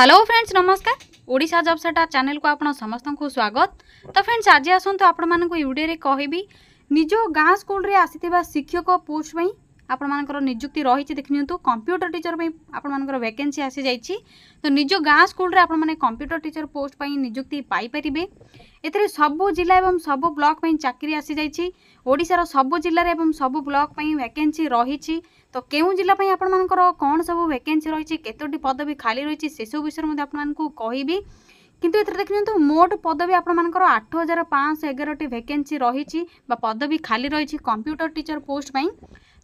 hello friends নমস্কার Odisha job সেটার চ্যানেলকু আপনার সমস্ত স্বাগত তো ফ্রেন্ডস আজ আসন্তু আপনার ভিডিওরে কহবি নিজ গাঁ স্কুলরে আসিথিবা শিক্ষক পোস্ট পাই ଆପଣମାନଙ୍କର ନିଯୁକ୍ତି ରହିଛି ଦେଖିନିଅନ୍ତୁ କମ୍ପ୍ୟୁଟର ଟିଚର ପାଇଁ ଆପଣମାନଙ୍କର ଭ୍ୟାକେନ୍ସି ଆସିଯାଇଛି ତ ନିଜ ଗାଁ ସ୍କୁଲରେ ଆପଣମାନେ କମ୍ପ୍ୟୁଟର ଟିଚର ପୋଷ୍ଟ ପାଇଁ ନିଯୁକ୍ତି ପାଇପାରିବେ ଏଥିରେ ସବୁ ଜିଲ୍ଲା ଏବଂ ସବୁ ବ୍ଲକ ପାଇଁ ଚାକିରି ଆସିଯାଇଛି ଓଡ଼ିଶାର ସବୁ ଜିଲ୍ଲାରେ ଏବଂ ସବୁ ବ୍ଲକ ପାଇଁ ଭ୍ୟାକେନ୍ସି ରହିଛି ତ କେଉଁ ଜିଲ୍ଲା ପାଇଁ ଆପଣମାନଙ୍କର କ'ଣ ସବୁ ଭ୍ୟାକେନ୍ସି ରହିଛି କେତୋଟି ପଦବୀ ଖାଲି ରହିଛି ସେସବୁ ବିଷୟରେ ମଧ୍ୟ ଆପଣମାନଙ୍କୁ କହିବି কিন্তু এতে দেখুন মোট পদবী আপনার আট হাজার পাঁচশো এগারোটি ভ্যাকেন্সি রয়েছে বা পদবী খালি রয়েছে কম্পিউটর টিচর পোস্ট পাই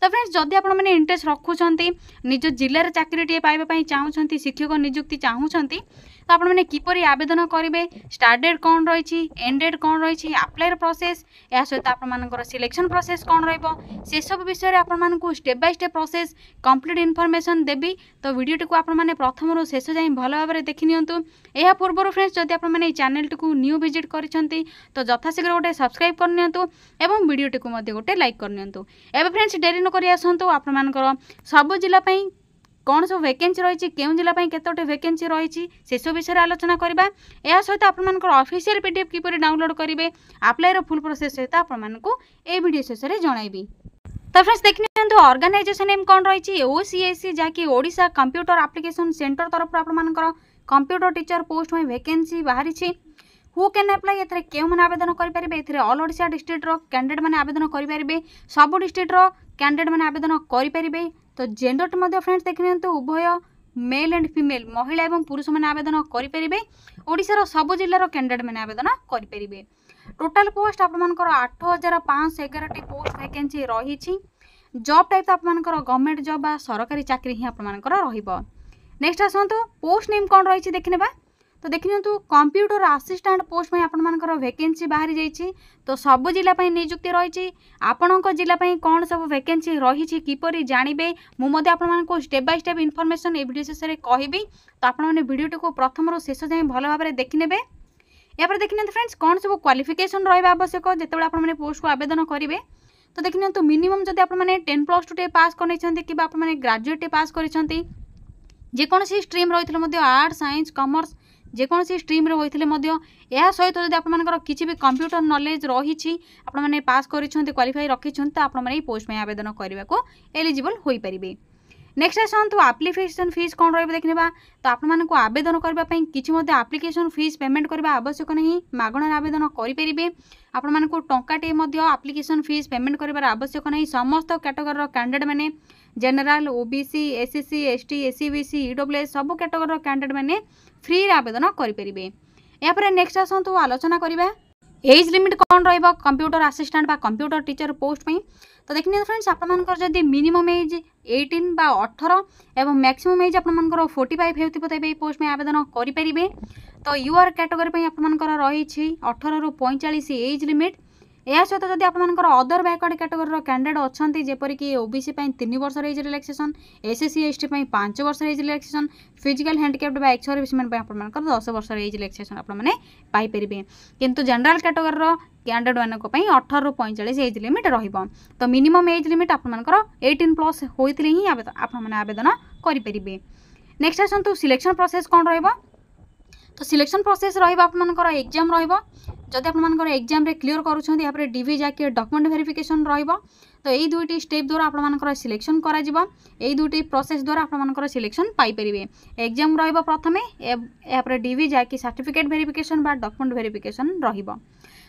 ତ ଫ୍ରେଣ୍ଡସ୍ ଯଦି ଆପଣମାନେ ଇଣ୍ଟରେଷ୍ଟ ରଖୁଛନ୍ତି ନିଜ ଜିଲ୍ଲାରେ ଚାକିରିଟିଏ ପାଇବା ପାଇଁ ଚାହୁଁଛନ୍ତି ଶିକ୍ଷକ ନିଯୁକ୍ତି ଚାହୁଁଛନ୍ତି তো আপনার কিপর আবেদন করবে স্টার্ট ডেট কম রয়েছে এন্ড ডেট কম রয়েছে আপ্লাইর প্রসেস এর সহ আপনার সিলেকশন প্রসেস কম রহব সেসব বিষয়ে আপনার step by step process complete information দেবি তো ভিডিওটি আপনার প্রথম শেষ যাই ভাল ভাবে দেখি নিহত এর পূর্ব ফ্রেন্ডস যদি আপনার এই চ্যানেলটি নিউ ভিজিট করেছেন তো যথাশীঘ্র গোটে সবসক্রাইব করে নিহত এবং ভিডিওটি গোটে লাইক করে নিহত এবার ফ্রেন্ডস ডেরি নকরি আসন্তু আপনার সবু জেলা কোণ সব ভ্যাকেন্সি রয়েছে কেউ জেলা কতোটি ভ্যাকেন্সি রয়েছে সেসব বিষয়ে আলোচনা করা এর সহ আপনার অফিসিয়াল পিডিএফ কিপরি ডাউনলোড করবে আপ্লাইর ফুল প্রোসেস সহ আপনার এই ভিডিও শেষে জনাইবি তো ফ্রেন্ডস দেখি নিও অর্গানাইজেসন নেম কম রয়েছে ওসিএসি যা কি ওড়শা কম্পুটর আপ্লিকেসন সেটর তরফ আপনার কম্পুটর টিচর পোস্ট ভ্যাকেন্সি বাহারিছি হু कैन आप्लाय एथे केवढे आवेदन करपे एथे अल ओडा डिस्ट्रिक्टर क्याडेट मे आवेदन करपे सबु डिस्ट्रिक्टर क्याडेट मे आवेदन करपे তো জেন্ডরটা ମଧ୍ୟ ଫ୍ରେଣ୍ଡସ୍ ଦେଖିନିଅନ୍ତୁ ଉଭୟ মেল এন্ড ফিমেল মহিলা এবং পুরুষ মানে আবেদন করে ওড়শার সবু জেলার ক্যান্ডিডেট মানে আবেদন করে টোটাল পোস্ট আপনার আট হাজার পাঁচশো এগারোটি পোস্ট ভ্যাকেন্সি রয়েছে জব টাইপ তো আপনার গভর্নমেন্ট জব বা সরকারি চাকরি হি আপনার রহব নেক্সট আসন্তু পোস্ট নেম কম রয়েছে দেখে নেবা তো ଦେଖିନିଅନ୍ତୁ କମ୍ପ୍ୟୁଟର ଆସିଷ୍ଟାଣ୍ଟ ପୋଷ୍ଟ ପାଇଁ ଆପଣମାନଙ୍କର ଭେକେନ୍ସି ବାହାରି ଯାଇଛି ତ ସବୁ ଜିଲ୍ଲା ପାଇଁ ନିଯୁକ୍ତି ରହିଛି ଆପଣଙ୍କ ଜିଲ୍ଲା ପାଇଁ କ'ଣ ସବୁ ଭେକେନ୍ସି ରହିଛି କିପରି ଜାଣିବେ ମୁଁ ମଧ୍ୟ ଆପଣମାନଙ୍କୁ ଷ୍ଟେପ୍ ବାଇ ଷ୍ଟେପ୍ ଇନଫର୍ମେସନ୍ ଏ ଭିଡ଼ିଓ ଶେଷରେ କହିବି ତ ଆପଣମାନେ ଭିଡ଼ିଓଟିକୁ ପ୍ରଥମରୁ ଶେଷ ଯାଏଁ ଭଲ ଭାବରେ ଦେଖିନେବେ ଏହାପରେ ଦେଖିନିଅନ୍ତୁ ଫ୍ରେଣ୍ଡସ୍ କ'ଣ ସବୁ କ୍ୱାଲିଫିକେସନ୍ ରହିବା ଆବଶ୍ୟକ ଯେତେବେଳେ ଆପଣମାନେ ପୋଷ୍ଟକୁ ଆବେଦନ କରିବେ ତ ଦେଖିନିଅନ୍ତୁ ମିନିମମ୍ ଯଦି ଆପଣମାନେ ଟେନ୍ ପ୍ଲସ୍ ଟୁଟିଏ ପାସ୍ କରିନେଇଛନ୍ତି କିମ୍ବା ଆପଣମାନେ ଗ୍ରାଜୁଏଟ୍ଟିଏ ପାସ୍ କରିଛନ୍ତି ଯେକୌଣସି ଷ୍ଟ୍ରିମ୍ ରହିଥିଲେ ମଧ୍ୟ ଆର୍ଟ୍ସ ସାଇନ୍ସ କମର୍ସ ଯେକୌଣସି ଷ୍ଟ୍ରିମ୍ରେ ହୋଇଥିଲେ ମଧ୍ୟ ଏହା ସହିତ ଯଦି ଆପଣମାନଙ୍କର କିଛି ବି କମ୍ପ୍ୟୁଟର ନଲେଜ୍ ରହିଛି ଆପଣମାନେ ପାସ୍ କରିଛନ୍ତି କ୍ୱାଲିଫାଇ ରଖିଛନ୍ତି ତ ଆପଣମାନେ ଏହି ପୋଷ୍ଟ ପାଇଁ ଆବେଦନ କରିବାକୁ ଏଲିଜିବଲ୍ ହୋଇପାରିବେ ନେକ୍ସଟ ଆସନ୍ତୁ ଆପ୍ଲିକେସନ୍ ଫିସ୍ କ'ଣ ରହିବ ଦେଖିନେବା ତ ଆପଣମାନଙ୍କୁ ଆବେଦନ କରିବା ପାଇଁ କିଛି ମଧ୍ୟ ଆପ୍ଲିକେସନ୍ ଫିସ୍ ପେମେଣ୍ଟ କରିବା ଆବଶ୍ୟକ ନାହିଁ ମାଗଣାରେ ଆବେଦନ କରିପାରିବେ ଆପଣମାନଙ୍କୁ ଟଙ୍କାଟିଏ ମଧ୍ୟ ଆପ୍ଲିକେସନ୍ ଫିସ୍ ପେମେଣ୍ଟ କରିବାର ଆବଶ୍ୟକ ନାହିଁ ସମସ୍ତ କ୍ୟାଟେଗୋରିର କ୍ୟାଣ୍ଡିଡେଟ୍ମାନେ general OBC SC ST SEBC EWS ସବୁ କ୍ୟାଟେଗୋରିର କ୍ୟାଣ୍ଡିଡେଟ୍ମାନେ ফ্রিরে আবেদন করিপারে এরপরে নেক্সট আসন্তু আলোচনা করা এজ লিমিট কম রহব কম্পুটর আসিষ্টাট বা কম্পুটর টিচর পোস্ট পাই তো দেখি নিতে ফ্রেন্ডস আপনার যদি মিনিমম এজ এইটিন বা অঠর এবং ম্যাক্সিমম এজ আপনার ফোর্টি ফাইভ হেউথিব তবে এই পোস্ট পাই আবেদন করিপারে তো ইউআর ক্যাটেগোরি আপনার রয়েছে অঠর রু পঁয়চাশ এজ লিমিট ଏହା ସହିତ ଯଦି ଆପଣମାନଙ୍କର ଅଦର ବ୍ୟାକୱାର୍ଡ଼ କାଟେଗୋରୀର କ୍ୟାଣ୍ଡିଡେଟ୍ ଅଛନ୍ତି ଯେପରିକି ଓବିସି ପାଇଁ ତିନି ବର୍ଷର ଏଜ୍ ରିଲାକ୍ସେସନ୍ ଏସ୍ଏସ୍ସି ଏସ୍ଟି ପାଇଁ ପାଞ୍ଚ ବର୍ଷର ଏଜ୍ ରିଲାକ୍ସେସନ୍ ଫିଜିକାଲ୍ ହ୍ୟାଣ୍ଡିକ୍ୟାପ୍ଟ ବା ଏକ୍ସ ସର୍ଭିସମ୍ୟାନ୍ ପାଇଁ ଆପଣମାନଙ୍କର ଦଶ ବର୍ଷର ଏଜ୍ ରିଲାକ୍ସେସନ୍ ଆପଣମାନେ ପାଇପାରିବେ କିନ୍ତୁ ଜେନେରାଲ୍ କାଟେଗୋରୀର କ୍ୟାଣ୍ଡିଡେଟ୍ମାନଙ୍କ ପାଇଁ ଅଠରରୁ ପଇଁଚାଳିଶ ଏଜ୍ ଲିମିଟ୍ ରହିବ ତ ମିନିମମ୍ ଏଜ୍ ଲିମିଟ୍ ଆପଣମାନଙ୍କର ଏଇଟିନ୍ ପ୍ଲସ୍ ହୋଇଥିଲେ ହିଁ ଆପଣମାନେ ଆବେଦନ କରିପାରିବେ ନେକ୍ସଟ ଆସନ୍ତୁ ସିଲେକ୍ସନ୍ ପ୍ରୋସେସ୍ କ'ଣ ରହିବ তো সিলেকশন প্রসেস রহব আপনার এক্সাম রহব যদি আপনার এক্সামে ক্লিয়র করছেন এরপরে ডিভি যাকে ডকুমেন্ট ভেরিফিকেসন রহব তো এই দুইটি স্টেপ দ্বারা আপনার সিলেকশন করা এই দুইটি প্রসেস দ্বারা আপনার সিলেকশন পাইপারে এক্সাম রহব প্রথমে এরপরে ডিভি যাকে সার্টিফিকেট ভেরিফিকেসন বা ডকুমেন্ট ভেরিফিকেসন রহব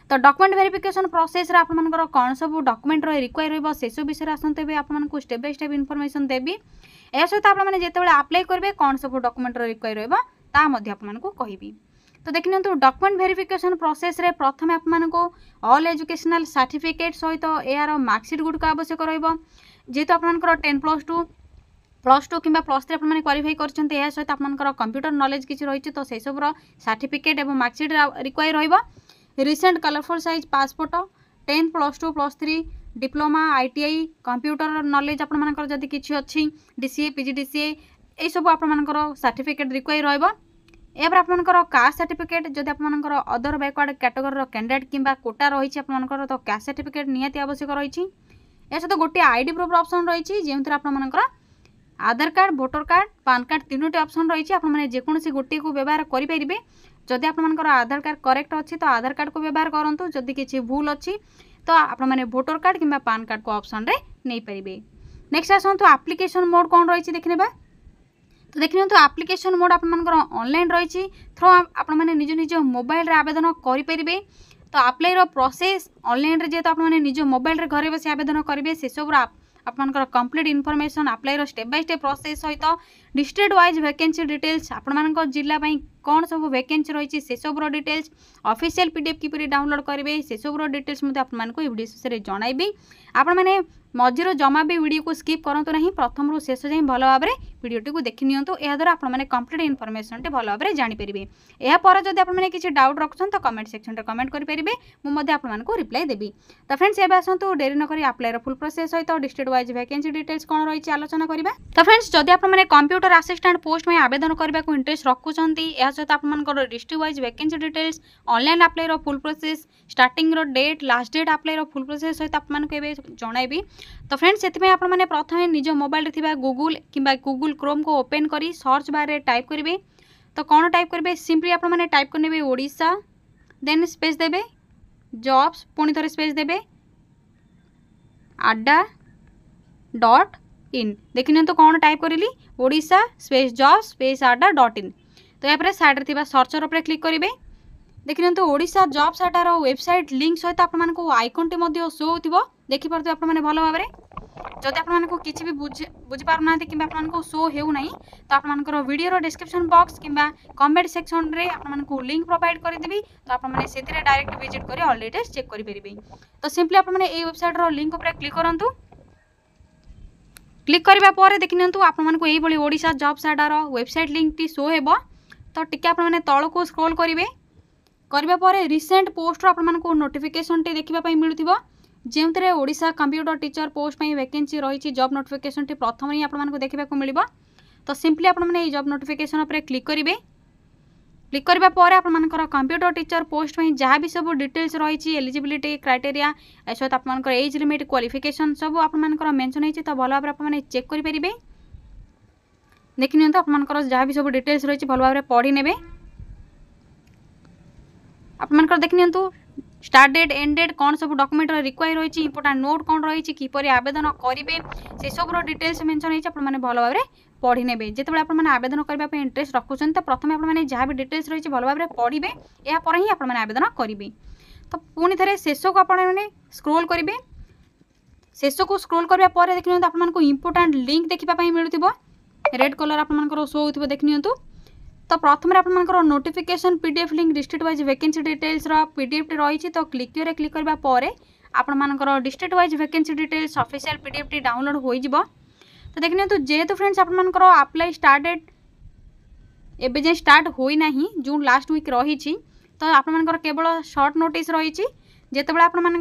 তো ডকুমেন্ট ভেরিফিকেসন প্রসেসরে আপনার কম সব ডকুমেন্ট রিকোয়ার রহব সেসব বিষয়ে আসন্তু এবার আপনার স্টেপ বাই স্টেপ ইনফরমেসন দেবি এ সহ আপনার যেতবে আপ্লাই করবে কম সব ডকুমেন্ট রিকোয়ার রহব ତାହା ମଧ୍ୟ ଆପଣମାନଙ୍କୁ କହିବି ତ ଦେଖିନିଅନ୍ତୁ ଡକୁମେଣ୍ଟ ଭେରିଫିକେସନ୍ ପ୍ରୋସେସ୍ରେ ପ୍ରଥମେ ଆପଣମାନଙ୍କୁ ଅଲ୍ ଏଜୁକେସନାଲ୍ ସାର୍ଟିଫିକେଟ୍ ସହିତ ଏହାର ମାର୍କସିଟ୍ ଗୁଡ଼ିକ ଆବଶ୍ୟକ ରହିବ ଯେହେତୁ ଆପଣଙ୍କର ten plus two plus two କିମ୍ବା ପ୍ଲସ୍ ଥ୍ରୀ ଆପଣମାନେ କ୍ୱାଲିଫାଇ କରିଛନ୍ତି ଏହା ସହିତ ଆପଣଙ୍କର କମ୍ପ୍ୟୁଟର ନଲେଜ୍ କିଛି ରହିଛି ତ ସେସବୁର ସାର୍ଟିଫିକେଟ୍ ଏବଂ ମାର୍କସିଟ୍ ରିକ୍ୱାର ରହିବ recent colourful size passport tenth plus two plus three diploma I T I computer knowledge ଆପଣମାନଙ୍କର ଯଦି କିଛି ଅଛି D C A P G D C A ଏଇସବୁ ଆପଣମାନଙ୍କର ସାର୍ଟିଫିକେଟ୍ ରିକ୍ୱାର ରହିବ এবার আপনার কাস্ট সার্টিফিকেট যদি আপনার অদর ব্যাকওয়ার্ড ক্যাটেগোরির ক্যান্ডিডেট কিংবা কোটা রয়েছে আপনার তো কাস্ট সার্টিফিকেট নিহতি আবশ্যক রয়েছে এর সাথে গোটিয়ে আইডি প্রুফ অপসন রয়েছে যেমন আপনার Aadhaar card voter card PAN card তিনোটি অপসন রয়েছে আপনার যেকোন গোটি ব্যবহার করে পারে যদি আপনার আধার কার্ড করেক্ট অছি তো আধার কার্ড কু ব্যবহার করতু যদি কিছু ভুল অছি তো আপনার ভোটর কার্ড কিংবা পান কার্ড কু অপসন রে নেই পারিবে নেক্সট আসন্তু আপ্লিকেশন মোড কোন রয়েছে দেখে নেবা তো ଦେଖିନିଅନ୍ତୁ ଆପ୍ଲିକେସନ୍ ମୋଡ଼୍ ଆପଣମାନଙ୍କର ଅନଲାଇନ୍ ରହିଛି ଥ୍ରୋ ଆପଣମାନେ ନିଜ ନିଜ ମୋବାଇଲରେ ଆବେଦନ କରିପାରିବେ ତ ଆପ୍ଲାଇର ପ୍ରୋସେସ୍ ଅନଲାଇନ୍ରେ ଯେହେତୁ ଆପଣମାନେ ନିଜ ମୋବାଇଲରେ ଘରେ ବସି ଆବେଦନ କରିବେ ସେସବୁର ଆପଣଙ୍କର କମ୍ପ୍ଲିଟ୍ ଇନଫର୍ମେସନ୍ ଆପ୍ଲାଇର ଷ୍ଟେପ୍ ବାଇ ଷ୍ଟେପ୍ ପ୍ରୋସେସ୍ ସହିତ ଡିଷ୍ଟ୍ରିକ୍ଟ ୱାଇଜ୍ ଭେକେନ୍ସି ଡିଟେଲ୍ସ ଆପଣମାନଙ୍କ ଜିଲ୍ଲା ପାଇଁ কোণ সব ভ্যাকেন্সি রয়েছে সেসবুর ডিটেলস অফিসিয়াল পিডিএফ কিপর ডাউনলোড করবে সেসবুর ডিটেলস আপনার এই ভিডিও শেষে জনাইবি আপনার মঝির জমা বি ভিডিওকে স্কিপ করতু না প্রথম শেষ যাই ভাল ভাবে ভিডিওটি দেখি নিহত এদ্বারা আপনার কমপ্লিট ইনফরমেসনটি ভাল ভাবে জাঁপারে এরপরে যদি আপনার কিছু ডাউট রাখছেন তো কমেন্ট সেকশনটা কমেন্ট করে মুঝে আপনার রিপ্লাই দেবি তো ফ্রেন্ডস এবার আসন্তু ডেরি নকরি আপ্লাইর ফুল প্রোসেস সহ ডিস্ট্রিক্ট ওয়াইজ ভ্যাকেন্সি ডিটেলস কোণ রয়েছে আলোচনা করা তো ফ্রেন্ডস যদি আপনার কম্পুটর আসিষ্টাট পোস্ট আবেদন করা ইন্টরেস্ট রাখুন ସହିତ ଆପଣମାନଙ୍କର district wise vacancy details online ଆପ୍ଲାଏର ଫୁଲ୍ ପ୍ରୋସେସ୍ ଷ୍ଟାର୍ଟିଂର ଡେଟ୍ ଲାଷ୍ଟ ଡେଟ୍ ଆପ୍ଲାଏର ଫୁଲ୍ ପ୍ରୋସେସ୍ ସହିତ ଆପଣମାନଙ୍କୁ ଏବେ ଜଣାଇବି ତ ଫ୍ରେଣ୍ଡସ୍ ସେଥିପାଇଁ ଆପଣମାନେ ପ୍ରଥମେ ନିଜ ମୋବାଇଲରେ ଥିବା ଗୁଗୁଲ କିମ୍ବା ଗୁଗୁଲ କ୍ରୋମ୍କୁ ଓପେନ୍ କରି ସର୍ଚ୍ଚ ବାର୍ରେ ଟାଇପ୍ କରିବେ ତ କ'ଣ ଟାଇପ୍ କରିବେ ସିମ୍ପଲି ଆପଣମାନେ ଟାଇପ୍ କରିନେବେ ଓଡ଼ିଶା ଦେନ୍ ସ୍ପେସ୍ ଦେବେ ଜବ୍ସ ପୁଣି ଥରେ ସ୍ପେସ୍ ଦେବେ ଆଡ୍ଡା ଡଟ୍ ଇନ୍ ଦେଖିନିଅନ୍ତୁ କ'ଣ ଟାଇପ୍ କରିଲି Odisha space job space Adda dot in तो यापर सैड्रे सर्चर उपर क्लिक करेंगे देखी ओडा जब सार्टार वेबसाइट लिंक सहित आप आइकन टी शो हो देखिपुर आप भल भाव में जब आपको किसी बुझ बुझी कि शो हो तो आपर भिडर डिस्क्रिप्सन बक्स कि कमेंट सेक्शन में आपंक लिंक प्रोवाइड करदेवी तो आपने डायरेक्ट भिजिट कर अल चेक करेंगे तो सिंपली आपबसाइट्र लिंक क्लिक करूँ क्लिक करने देखी आपको यही जब सार्टार वेबसाइट लिंक टी शो है ତ ଟିକେ ଆପଣମାନେ ତଳକୁ ସ୍କ୍ରୋଲ୍ କରିବେ କରିବା ପରେ ରିସେଣ୍ଟ ପୋଷ୍ଟର ଆପଣମାନଙ୍କୁ ନୋଟିଫିକେସନଟି ଦେଖିବା ପାଇଁ ମିଳୁଥିବ ଯେଉଁଥିରେ ଓଡ଼ିଶା କମ୍ପ୍ୟୁଟର ଟିଚର ପୋଷ୍ଟ ପାଇଁ ଭେକେନ୍ସି ରହିଛି ଜବ୍ ନୋଟିଫିକେସନଟି ପ୍ରଥମେ ହିଁ ଆପଣମାନଙ୍କୁ ଦେଖିବାକୁ ମିଳିବ ତ ସିମ୍ପଲି ଆପଣମାନେ ଏଇ ଜବ୍ ନୋଟିଫିକେସନ ଉପରେ କ୍ଲିକ୍ କରିବେ କ୍ଲିକ୍ କରିବା ପରେ ଆପଣମାନଙ୍କର କମ୍ପ୍ୟୁଟର ଟିଚର ପୋଷ୍ଟ ପାଇଁ ଯାହା ବି ସବୁ ଡିଟେଲ୍ସ ରହିଛି ଏଲିଜିବିଲିଟି କ୍ରାଇଟେରିଆ ଏ ସହିତ ଆପଣମାନଙ୍କର ଏଜ୍ ଲିମିଟ୍ କ୍ୱାଲିଫିକେସନ୍ ସବୁ ଆପଣମାନଙ୍କର ମେନ୍ସନ୍ ହେଇଛି ତ ଭଲ ଭାବରେ ଆପଣମାନେ ଚେକ୍ କରିପାରିବେ দেখি নিহতু আপনার যা বি সব ডিটেলস রয়েছে ভালো ভাবে পড়ি নেবে আপনার দেখি নিহতু স্টার্ট ডেট এন্ড ডেট কোণ সব ডকুমেন্টর রিকোয়ার রয়েছে ইম্পর্টাট নোট কোণ রয়েছে কিপরি আবেদন করবে সেসবুর ডিটেলস মেনশন হয়েছে আপনার ভালো ভাবে পড়ি নেবে যেতবে আপনার আবেদন করা ইন্টারেস্ট রাখুন তো প্রথমে আপনার যা বি ডিটেলস রয়েছে ভালো ভাবে পড়বে এরপরে হি আপনার আবেদন করবে তো পুঁ থে শেষকু আপনার স্ক্রোল করবে শেষকু স্ক্রোল করা পরে দেখি আপনার ইম্পর্টাট লিঙ্ক দেখা মিলুব ରେଡ୍ କଲର୍ ଆପଣମାନଙ୍କର ଶୋ ହେଉଥିବ ଦେଖିନିଅନ୍ତୁ ତ ପ୍ରଥମରେ ଆପଣମାନଙ୍କର notification P D F link district wise vacancy ଡିଟେଲ୍ସର ପି ଡି ଏଫ୍ଟି ରହିଛି ତ କ୍ଲିକ୍ୟୁରେ କ୍ଲିକ୍ କରିବା ପରେ ଆପଣମାନଙ୍କର district wise vacancy details official P D ଏଫ୍ଟି ଡାଉନଲୋଡ଼୍ ହୋଇଯିବ ତ ଦେଖିନିଅନ୍ତୁ ଯେହେତୁ ଫ୍ରେଣ୍ଡସ୍ ଆପଣମାନଙ୍କର ଆପ୍ଲାଏ ଷ୍ଟାର୍ଟେଡ଼ ଏବେ ଯାଏଁ ଷ୍ଟାର୍ଟ ହୋଇନାହିଁ ଜୁନ୍ ଲାଷ୍ଟ ୱିକ୍ ରହିଛି ତ ଆପଣମାନଙ୍କର କେବଳ ସର୍ଟ ନୋଟିସ୍ ରହିଛି যেতবে আপনার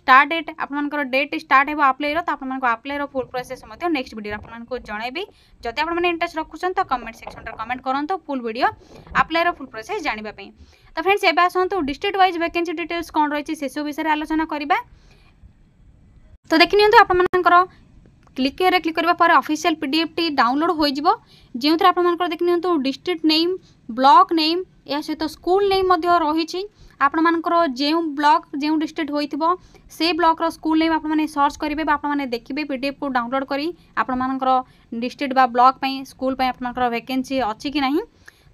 স্টার্ট ডেট আপনার ডেট স্টার্ট হব আপ্লাইর তো আপনার আপ্লাইর ফুল প্রোসেস মধ্যে নেক্সট ভিডিও আপনার জনাইবি যদি আপনার ইন্টারেস্ট রাখুছেন তো কমেন্ট সেকশনটা কমেন্ট করতো ফুল ভিডিও আপ্লাইর ফুল প্রোসেস জাঁয়া তো ফ্রেন্ডস এবার আসন্তু ডিস্ট্রিক্ট ওয়াইজ ভ্যাকেন্সি ডিটেলস কম রয়েছে সেসব বিষয়ে আলোচনা করা তো দেখি নিহত আপনার କ୍ଲିକ୍ରେ କ୍ଲିକ୍ କରିବା ପରେ ଅଫିସିଆଲ୍ ପି ଡି ଏଫ୍ଟି ଡାଉନଲୋଡ଼୍ ହୋଇଯିବ ଯେଉଁଥିରେ ଆପଣମାନଙ୍କର ଦେଖିନିଅନ୍ତୁ ଡିଷ୍ଟ୍ରିକ୍ଟ ନେମ୍ ବ୍ଲକ୍ ନେମ୍ ଏହା ସହିତ ସ୍କୁଲ୍ ନେମ୍ ମଧ୍ୟ ରହିଛି ଆପଣମାନଙ୍କର ଯେଉଁ ବ୍ଲକ୍ ଯେଉଁ ଡିଷ୍ଟ୍ରିକ୍ଟ ହୋଇଥିବ ସେ ବ୍ଲକ୍ର ସ୍କୁଲ ନେମ୍ ଆପଣମାନେ ସର୍ଚ୍ଚ କରିବେ ବା ଆପଣମାନେ ଦେଖିବେ ପିଡ଼ିଏଫ୍କୁ ଡାଉନଲୋଡ଼୍ କରି ଆପଣମାନଙ୍କର ଡିଷ୍ଟ୍ରିକ୍ଟ ବା ବ୍ଲକ୍ ପାଇଁ ସ୍କୁଲ ପାଇଁ ଆପଣମାନଙ୍କର ଭ୍ୟାକେନ୍ସି ଅଛି କି ନାହିଁ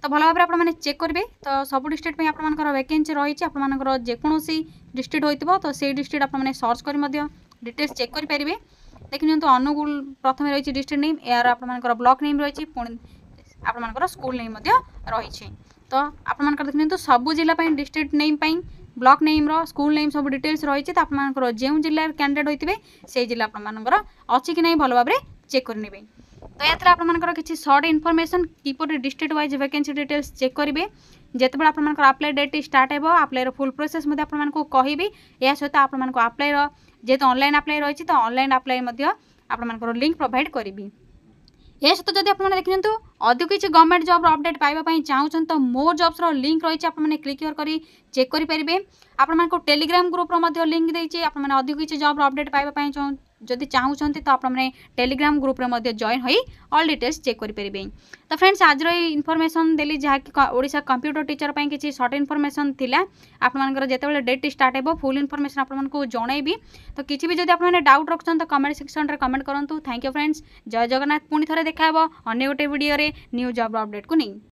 ତ ଭଲ ଭାବରେ ଆପଣମାନେ ଚେକ୍ କରିବେ ତ ସବୁ ଡିଷ୍ଟ୍ରିକ୍ଟ ପାଇଁ ଆପଣମାନଙ୍କର ଭ୍ୟାକେନ୍ସି ରହିଛି ଆପଣମାନଙ୍କର ଯେକୌଣସି ଡିଷ୍ଟ୍ରିକ୍ଟ ହୋଇଥିବ ତ ସେଇ ଡିଷ୍ଟ୍ରିକ୍ଟ ଆପଣମାନେ ସର୍ଚ୍ଚ କରି ମଧ୍ୟ ଡିଟେଲ୍ସ ଚେକ୍ କରିପାରିବେ ଦେଖିନିଅନ୍ତୁ ଅନୁଗୁଳ ପ୍ରଥମେ ରହିଛି ଡିଷ୍ଟ୍ରିକ୍ଟ ନେମ୍ ଏହାର ଆପଣମାନଙ୍କର ବ୍ଲକ୍ ନେମ୍ ରହିଛି ପୁଣି ଆପଣମାନଙ୍କର ସ୍କୁଲ ନେମ୍ ମଧ୍ୟ ରହିଛି ତ ଆପଣମାନଙ୍କର ଦେଖନ୍ତୁ ସବୁ ଜିଲ୍ଲା ପାଇଁ ଡିଷ୍ଟ୍ରିକ୍ଟ ନେମ୍ ପାଇଁ ବ୍ଲକ୍ ନେମ୍ର ସ୍କୁଲ ନେମ୍ ସବୁ ଡିଟେଲ୍ସ ରହିଛି ତ ଆପଣମାନଙ୍କର ଯେଉଁ ଜିଲ୍ଲାରେ କ୍ୟାଣ୍ଡିଡେଟ୍ ହୋଇଥିବେ ସେଇ ଜିଲ୍ଲା ଆପଣମାନଙ୍କର ଅଛି କି ନାହିଁ ଭଲ ଭାବରେ ଚେକ୍ କରିନେବେ ତ ଏଥିରେ ଆପଣମାନଙ୍କର କିଛି ସର୍ଟ ଇନଫର୍ମେସନ୍ କିପରି district wise vacancy details check କରିବେ ଯେତେବେଳେ ଆପଣମାନଙ୍କର ଆପ୍ଲାଏ ଡେଟ୍ ଷ୍ଟାର୍ଟ ହେବ ଆପ୍ଲାଏର ଫୁଲ୍ ପ୍ରୋସେସ୍ ମଧ୍ୟ ଆପଣମାନଙ୍କୁ କହିବି ଏହା ସହିତ ଆପଣମାନଙ୍କୁ ଆପ୍ଲାଏର ଯେହେତୁ ଅନଲାଇନ୍ ଆପ୍ଲାଏ ରହିଛି ତ ଅନଲାଇନ୍ ଆପ୍ଲାଏ ମଧ୍ୟ ଆପଣମାନଙ୍କର ଲିଙ୍କ୍ ପ୍ରୋଭାଇଡ଼ କରିବି এ সহ যদি আপনার কিন্তু অধিক কিছু গভর্নমেন্ট জব্র অপডেট পাইবা চাহুন তো মো জব্সর লিঙ্ক রয়েছে আপনার ক্লিকর করে চেক করে পেয়ে আপনার টেলিগ্রাম গ্রুপর লিঙ্ক দিয়েছি আপনার অধিক কিছু জব্র অপডেট পাইবা ଯଦି ଚାହୁଁଛନ୍ତି ତ ଆପଣମାନେ ଟେଲିଗ୍ରାମ ଗ୍ରୁପ୍ରେ ମଧ୍ୟ ଜଏନ୍ ହୋଇ ଅଲ୍ ଡିଟେଲ୍ସ ଚେକ୍ କରିପାରିବେ ତ ଫ୍ରେଣ୍ଡସ୍ ଆଜିର ଏଇ ଇନଫର୍ମେସନ୍ ଦେଲି ଯାହାକି ଓଡ଼ିଶା କମ୍ପ୍ୟୁଟର ଟିଚର ପାଇଁ କିଛି ସର୍ଟ ଇନଫର୍ମେସନ୍ ଥିଲା ଆପଣମାନଙ୍କର ଯେତେବେଳେ ଡେଟ୍ ଷ୍ଟାର୍ଟ ହେବ ଫୁଲ୍ ଇନଫର୍ମେସନ୍ ଆପଣମାନଙ୍କୁ ଜଣାଇବି ତ କିଛି ବି ଯଦି ଆପଣମାନେ ଡାଉଟ୍ ରଖୁଛନ୍ତି ତ କମେଣ୍ଟ ସେକ୍ସନ୍ରେ କମେଣ୍ଟ କରନ୍ତୁ ଥ୍ୟାଙ୍କ ୟୁ ଫ୍ରେଣ୍ଡସ୍ ଜୟ ଜଗନ୍ନାଥ ପୁଣି ଥରେ ଦେଖା ହେବ ଅନ୍ୟ ଗୋଟେ ଭିଡ଼ିଓରେ ନ୍ୟୁ ଜବ୍ ଅପଡ଼େଟ୍କୁ ନେଇ